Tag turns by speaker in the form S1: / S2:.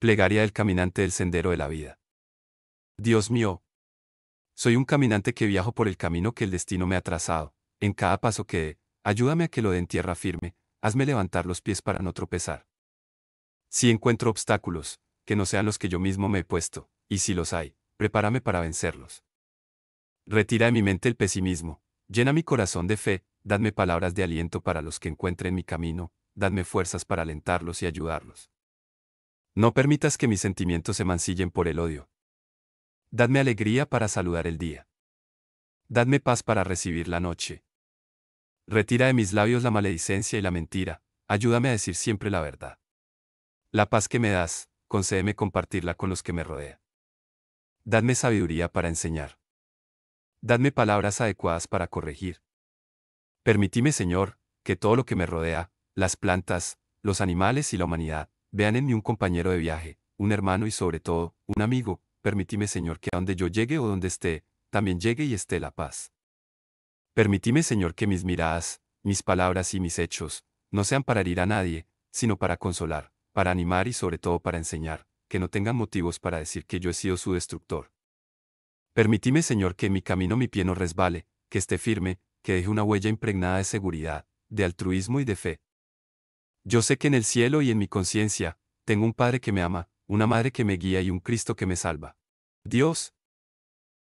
S1: Plegaria del caminante del sendero de la vida. Dios mío, soy un caminante que viajo por el camino que el destino me ha trazado, en cada paso que dé, ayúdame a que lo dé en tierra firme, hazme levantar los pies para no tropezar. Si encuentro obstáculos, que no sean los que yo mismo me he puesto, y si los hay, prepárame para vencerlos. Retira de mi mente el pesimismo, llena mi corazón de fe, dadme palabras de aliento para los que encuentren mi camino, dadme fuerzas para alentarlos y ayudarlos. No permitas que mis sentimientos se mancillen por el odio. Dadme alegría para saludar el día. Dadme paz para recibir la noche. Retira de mis labios la maledicencia y la mentira, ayúdame a decir siempre la verdad. La paz que me das, concédeme compartirla con los que me rodean. Dadme sabiduría para enseñar. Dadme palabras adecuadas para corregir. Permitime, Señor, que todo lo que me rodea, las plantas, los animales y la humanidad, Vean en mí un compañero de viaje, un hermano y sobre todo, un amigo, Permitime, Señor que a donde yo llegue o donde esté, también llegue y esté la paz. Permitime, Señor que mis miradas, mis palabras y mis hechos, no sean para herir a nadie, sino para consolar, para animar y sobre todo para enseñar, que no tengan motivos para decir que yo he sido su destructor. Permitime, Señor que en mi camino mi pie no resbale, que esté firme, que deje una huella impregnada de seguridad, de altruismo y de fe, yo sé que en el cielo y en mi conciencia, tengo un Padre que me ama, una Madre que me guía y un Cristo que me salva. Dios,